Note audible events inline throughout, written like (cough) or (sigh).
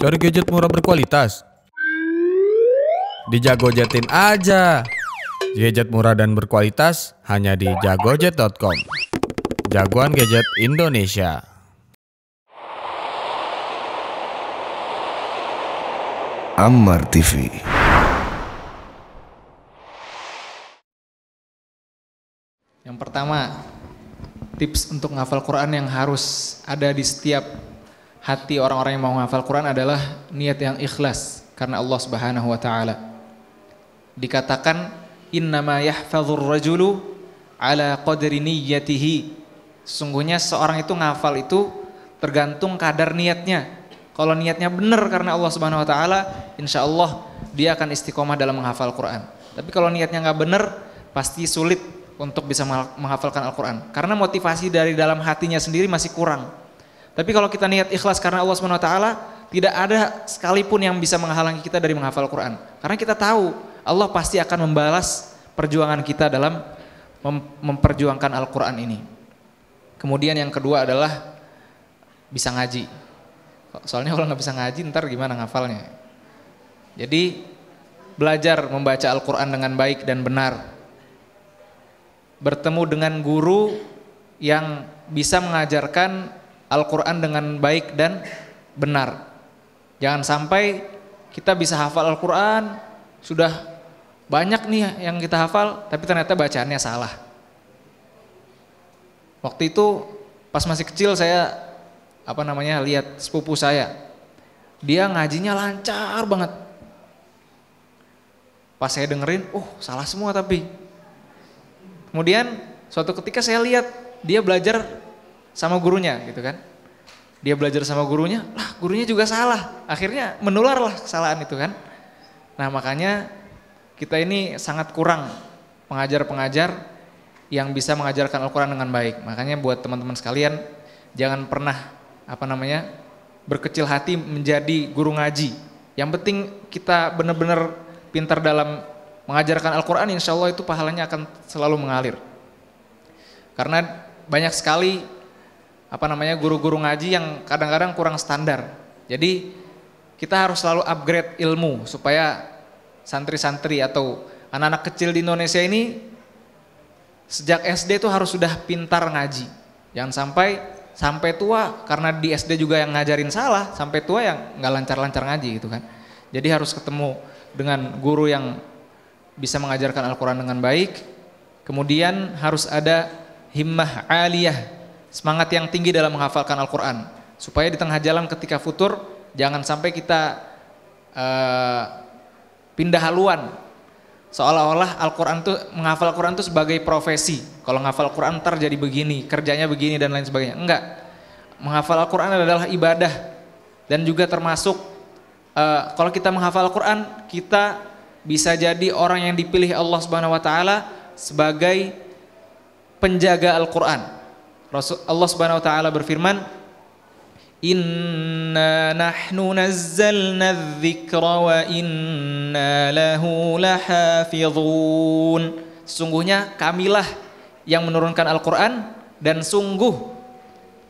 Cari gadget murah berkualitas. Di Jagojetin aja. Gadget murah dan berkualitas hanya di jagojet.com. Jagoan Gadget Indonesia. Ammar TV. Yang pertama, tips untuk ngafal Quran yang harus ada di setiap hati orang-orang yang mau menghafal Quran adalah niat yang ikhlas karena Allah Subhanahu wa taala. Dikatakan innama yahfazur rajulu ala qadri niyyatihi. Sungguhnya seorang itu ngafal itu tergantung kadar niatnya. Kalau niatnya benar karena Allah Subhanahu wa taala, insyaallah dia akan istiqomah dalam menghafal Quran. Tapi kalau niatnya nggak benar, pasti sulit untuk bisa menghafalkan Al-Qur'an karena motivasi dari dalam hatinya sendiri masih kurang tapi kalau kita niat ikhlas karena Allah SWT tidak ada sekalipun yang bisa menghalangi kita dari menghafal Quran. Karena kita tahu Allah pasti akan membalas perjuangan kita dalam mem memperjuangkan Al-Qur'an ini. Kemudian yang kedua adalah bisa ngaji. Soalnya kalau nggak bisa ngaji ntar gimana ngafalnya. Jadi belajar membaca Al-Quran dengan baik dan benar. Bertemu dengan guru yang bisa mengajarkan Al-Quran dengan baik dan benar. Jangan sampai kita bisa hafal Al-Quran, sudah banyak nih yang kita hafal, tapi ternyata bacaannya salah. Waktu itu pas masih kecil saya apa namanya lihat sepupu saya, dia ngajinya lancar banget. Pas saya dengerin, oh salah semua tapi. Kemudian suatu ketika saya lihat dia belajar sama gurunya gitu kan. Dia belajar sama gurunya, lah gurunya juga salah. Akhirnya menularlah kesalahan itu kan. Nah makanya kita ini sangat kurang pengajar-pengajar yang bisa mengajarkan Al-Quran dengan baik. Makanya buat teman-teman sekalian jangan pernah apa namanya berkecil hati menjadi guru ngaji. Yang penting kita benar-benar pintar dalam mengajarkan Al-Quran insya Allah itu pahalanya akan selalu mengalir. Karena banyak sekali apa namanya guru-guru ngaji yang kadang-kadang kurang standar. Jadi kita harus selalu upgrade ilmu supaya santri-santri atau anak-anak kecil di Indonesia ini sejak SD itu harus sudah pintar ngaji. Jangan sampai sampai tua karena di SD juga yang ngajarin salah, sampai tua yang nggak lancar-lancar ngaji gitu kan. Jadi harus ketemu dengan guru yang bisa mengajarkan Al-Quran dengan baik. Kemudian harus ada himmah aliyah semangat yang tinggi dalam menghafalkan Al-Quran. Supaya di tengah jalan ketika futur, jangan sampai kita uh, pindah haluan. Seolah-olah Al-Quran itu menghafal Al-Quran itu sebagai profesi. Kalau menghafal Al-Quran ntar jadi begini, kerjanya begini dan lain sebagainya. Enggak. Menghafal Al-Quran adalah ibadah dan juga termasuk uh, kalau kita menghafal Al-Quran, kita bisa jadi orang yang dipilih Allah Subhanahu wa taala sebagai penjaga Al-Qur'an. Rasul Allah Subhanahu wa taala berfirman, "Inna nahnu nazzalna dzikra wa inna lahu lahafizun." Sungguhnya kamilah yang menurunkan Al-Qur'an dan sungguh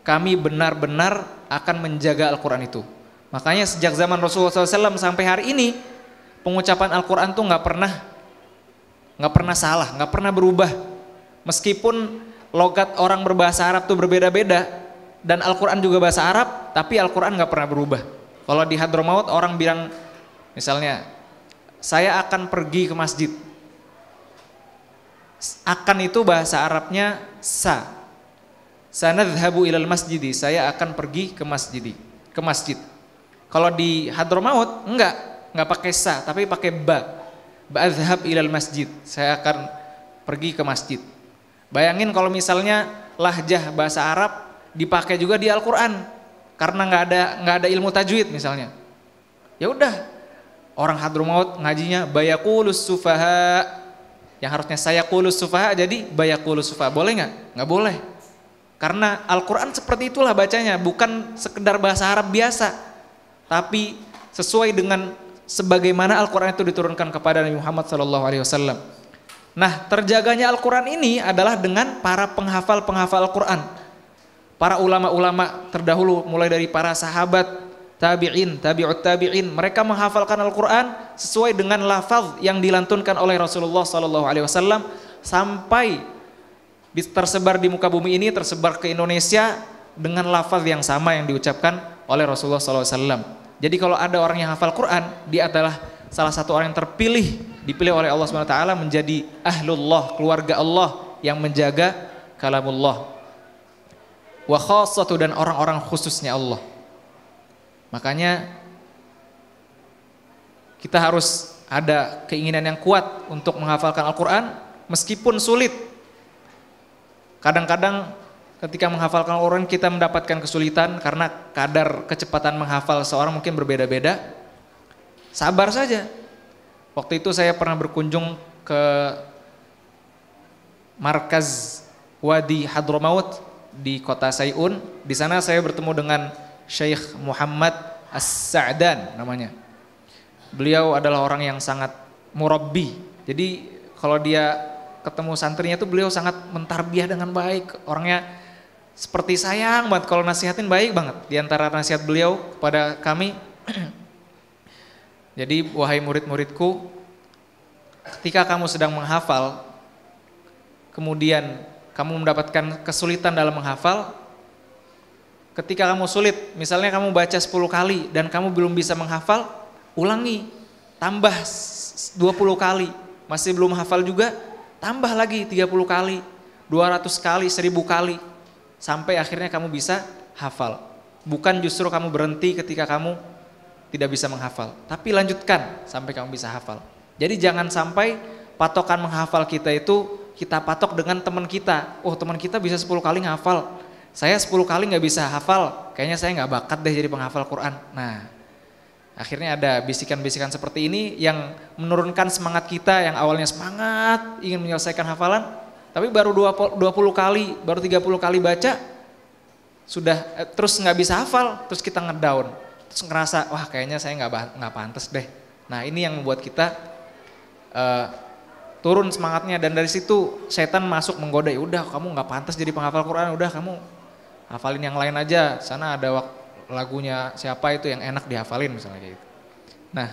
kami benar-benar akan menjaga Al-Qur'an itu. Makanya sejak zaman Rasulullah SAW sampai hari ini pengucapan Al-Qur'an tuh nggak pernah nggak pernah salah, nggak pernah berubah. Meskipun logat orang berbahasa Arab tuh berbeda-beda dan Al-Quran juga bahasa Arab tapi Al-Quran gak pernah berubah kalau di Hadramaut orang bilang misalnya saya akan pergi ke masjid akan itu bahasa Arabnya sa sana dhabu ilal masjidi saya akan pergi ke masjid ke masjid kalau di Hadramaut enggak enggak pakai sa tapi pakai ba ba'adhab ilal masjid saya akan pergi ke masjid Bayangin kalau misalnya lahjah bahasa Arab dipakai juga di Al-Qur'an karena nggak ada nggak ada ilmu tajwid misalnya. Ya udah, orang Hadramaut ngajinya bayakulus sufaha yang harusnya saya kulus sufaha jadi bayakulus sufaha. Boleh nggak? Nggak boleh. Karena Al-Qur'an seperti itulah bacanya, bukan sekedar bahasa Arab biasa. Tapi sesuai dengan sebagaimana Al-Qur'an itu diturunkan kepada Nabi Muhammad sallallahu alaihi wasallam. Nah terjaganya Al-Quran ini adalah dengan para penghafal-penghafal Al-Quran. Para ulama-ulama terdahulu mulai dari para sahabat, tabi'in, tabi'ut tabi'in. Mereka menghafalkan Al-Quran sesuai dengan lafaz yang dilantunkan oleh Rasulullah SAW sampai tersebar di muka bumi ini, tersebar ke Indonesia dengan lafaz yang sama yang diucapkan oleh Rasulullah SAW. Jadi kalau ada orang yang hafal al Quran, dia adalah salah satu orang yang terpilih dipilih oleh Allah SWT wa taala menjadi ahlullah, keluarga Allah yang menjaga kalamullah. Wa khasatu dan orang-orang khususnya Allah. Makanya kita harus ada keinginan yang kuat untuk menghafalkan Al-Qur'an meskipun sulit. Kadang-kadang ketika menghafalkan Al-Qur'an kita mendapatkan kesulitan karena kadar kecepatan menghafal seorang mungkin berbeda-beda. Sabar saja, Waktu itu saya pernah berkunjung ke markas Wadi Hadramaut di kota Sayun. Di sana saya bertemu dengan Syekh Muhammad As-Sa'dan namanya. Beliau adalah orang yang sangat murabbi. Jadi kalau dia ketemu santrinya itu beliau sangat mentarbiah dengan baik. Orangnya seperti sayang banget kalau nasihatin baik banget. Di antara nasihat beliau kepada kami (clears throat) Jadi wahai murid-muridku, ketika kamu sedang menghafal, kemudian kamu mendapatkan kesulitan dalam menghafal, ketika kamu sulit, misalnya kamu baca 10 kali dan kamu belum bisa menghafal, ulangi, tambah 20 kali, masih belum hafal juga, tambah lagi 30 kali, 200 kali, 1000 kali, sampai akhirnya kamu bisa hafal. Bukan justru kamu berhenti ketika kamu tidak bisa menghafal. Tapi lanjutkan sampai kamu bisa hafal. Jadi jangan sampai patokan menghafal kita itu kita patok dengan teman kita. Oh teman kita bisa 10 kali hafal. Saya 10 kali nggak bisa hafal. Kayaknya saya nggak bakat deh jadi penghafal Quran. Nah akhirnya ada bisikan-bisikan seperti ini yang menurunkan semangat kita yang awalnya semangat ingin menyelesaikan hafalan. Tapi baru 20 kali, baru 30 kali baca, sudah eh, terus nggak bisa hafal, terus kita ngedown terus ngerasa wah kayaknya saya nggak nggak pantas deh. Nah ini yang membuat kita uh, turun semangatnya dan dari situ setan masuk menggoda ya udah kamu nggak pantas jadi penghafal Quran ya udah kamu hafalin yang lain aja sana ada lagunya siapa itu yang enak dihafalin misalnya gitu. Nah,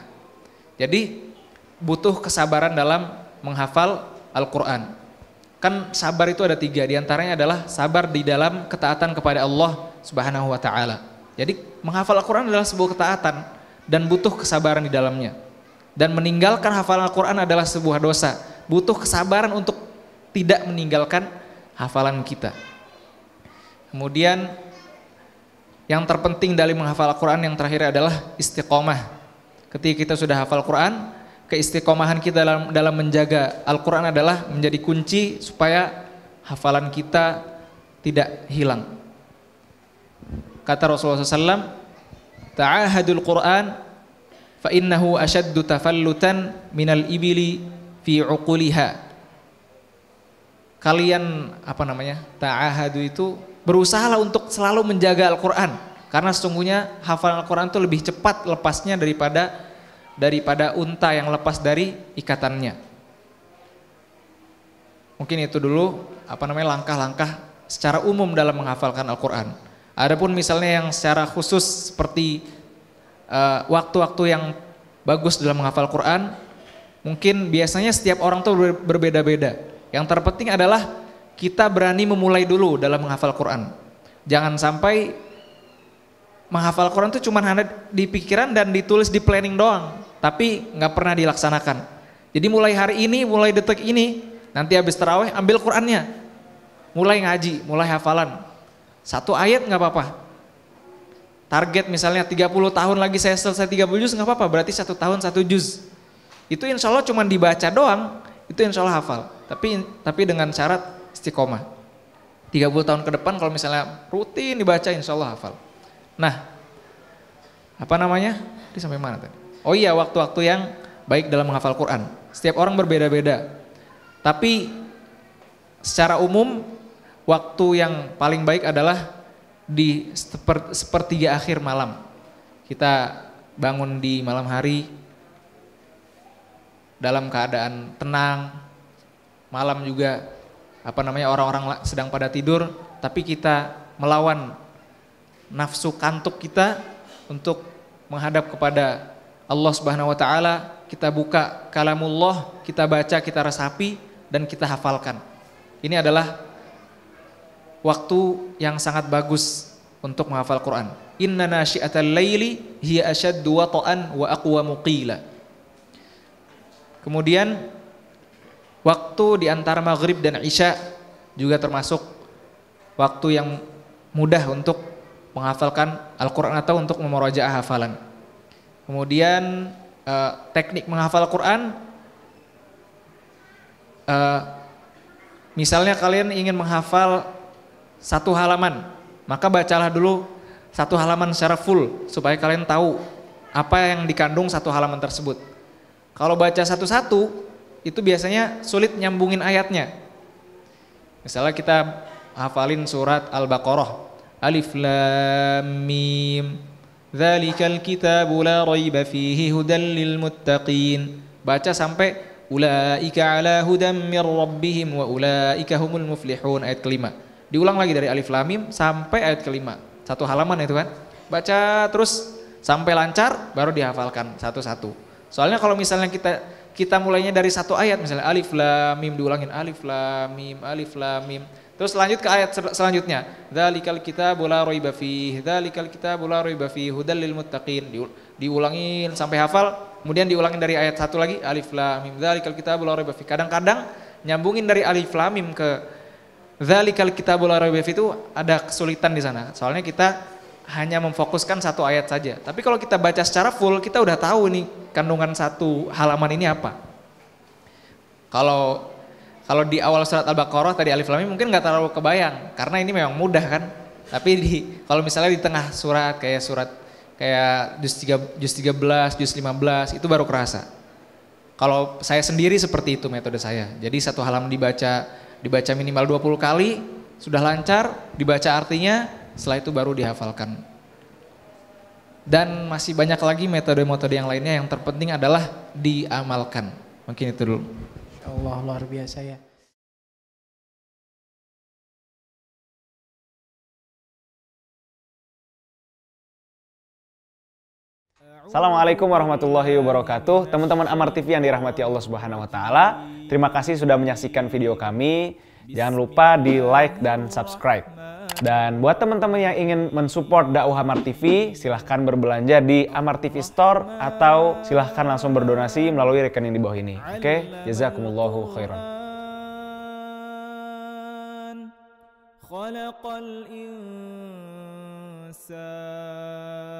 jadi butuh kesabaran dalam menghafal Al-Quran. Kan sabar itu ada tiga, diantaranya adalah sabar di dalam ketaatan kepada Allah Subhanahu Wa Taala. Jadi Menghafal Al-Quran adalah sebuah ketaatan dan butuh kesabaran di dalamnya. Dan meninggalkan hafalan Al-Quran adalah sebuah dosa. Butuh kesabaran untuk tidak meninggalkan hafalan kita. Kemudian yang terpenting dari menghafal Al-Quran yang terakhir adalah istiqomah. Ketika kita sudah hafal al Quran, keistiqomahan kita dalam, dalam menjaga Al-Quran adalah menjadi kunci supaya hafalan kita tidak hilang kata Rasulullah SAW ta'ahadul Quran fa innahu ashaddu tafallutan minal ibili fi uquliha kalian apa namanya ta'ahadu itu berusahalah untuk selalu menjaga Al-Quran karena sesungguhnya hafalan Al-Quran itu lebih cepat lepasnya daripada daripada unta yang lepas dari ikatannya mungkin itu dulu apa namanya langkah-langkah secara umum dalam menghafalkan Al-Quran Adapun misalnya yang secara khusus seperti eh, waktu-waktu uh, yang bagus dalam menghafal Quran, mungkin biasanya setiap orang tuh berbeda-beda. Yang terpenting adalah kita berani memulai dulu dalam menghafal Quran. Jangan sampai menghafal Quran itu cuma hanya di pikiran dan ditulis di planning doang, tapi nggak pernah dilaksanakan. Jadi mulai hari ini, mulai detik ini, nanti habis terawih ambil Qurannya, mulai ngaji, mulai hafalan, satu ayat nggak apa-apa. Target misalnya 30 tahun lagi saya selesai 30 juz nggak apa-apa, berarti satu tahun satu juz. Itu insya Allah cuma dibaca doang, itu insya Allah hafal. Tapi tapi dengan syarat istiqomah. 30 tahun ke depan kalau misalnya rutin dibaca insya Allah hafal. Nah, apa namanya? Ini sampai mana tadi? Oh iya, waktu-waktu yang baik dalam menghafal Quran. Setiap orang berbeda-beda. Tapi secara umum waktu yang paling baik adalah di seper, sepertiga akhir malam. Kita bangun di malam hari dalam keadaan tenang. Malam juga apa namanya orang-orang sedang pada tidur, tapi kita melawan nafsu kantuk kita untuk menghadap kepada Allah Subhanahu wa taala, kita buka kalamullah, kita baca, kita resapi dan kita hafalkan. Ini adalah waktu yang sangat bagus untuk menghafal Quran. Inna nasyi'atal laili hiya ashaddu wata'an wa aqwamu qila. Kemudian waktu di antara maghrib dan isya juga termasuk waktu yang mudah untuk menghafalkan Al-Quran atau untuk memurojaah hafalan. Kemudian eh, teknik menghafal Quran, eh, misalnya kalian ingin menghafal satu halaman. Maka bacalah dulu satu halaman secara full supaya kalian tahu apa yang dikandung satu halaman tersebut. Kalau baca satu-satu itu biasanya sulit nyambungin ayatnya. Misalnya kita hafalin surat Al-Baqarah. Alif Lam Mim. Dzalikal kitabu la raiba fihi hudal lil muttaqin. Baca sampai ulaika ala hudam mir rabbihim wa ulaika humul muflihun ayat kelima. Diulang lagi dari alif lamim sampai ayat kelima. Satu halaman itu kan. Baca terus sampai lancar baru dihafalkan satu-satu. Soalnya kalau misalnya kita kita mulainya dari satu ayat misalnya alif lamim diulangin alif lamim alif lamim Terus lanjut ke ayat selanjutnya. dalikal kita bola roy bafi dalikal kita bola roy bafi hudalil mutakin muttaqin. Diulangin sampai hafal, kemudian diulangin dari ayat satu lagi alif lamim dalikal kita bola roy bafi Kadang-kadang nyambungin dari alif lamim ke Zalikal kitabul arabiyah itu ada kesulitan di sana. Soalnya kita hanya memfokuskan satu ayat saja. Tapi kalau kita baca secara full, kita udah tahu nih kandungan satu halaman ini apa. Kalau kalau di awal surat Al-Baqarah tadi Alif Lam mungkin nggak terlalu kebayang karena ini memang mudah kan. Tapi di kalau misalnya di tengah surat kayak surat kayak juz 3 juz 13, juz 15 itu baru kerasa. Kalau saya sendiri seperti itu metode saya. Jadi satu halaman dibaca dibaca minimal 20 kali, sudah lancar, dibaca artinya, setelah itu baru dihafalkan. Dan masih banyak lagi metode-metode yang lainnya yang terpenting adalah diamalkan. Mungkin itu dulu. Allah luar biasa ya. Assalamualaikum warahmatullahi wabarakatuh. Teman-teman Amar TV yang dirahmati Allah Subhanahu wa taala. Terima kasih sudah menyaksikan video kami. Jangan lupa di like dan subscribe. Dan buat teman-teman yang ingin mensupport dakwah Amar TV, silahkan berbelanja di Amar TV Store atau silahkan langsung berdonasi melalui rekening di bawah ini. Oke, okay? jazakumullahu khairan. خلق الإنسان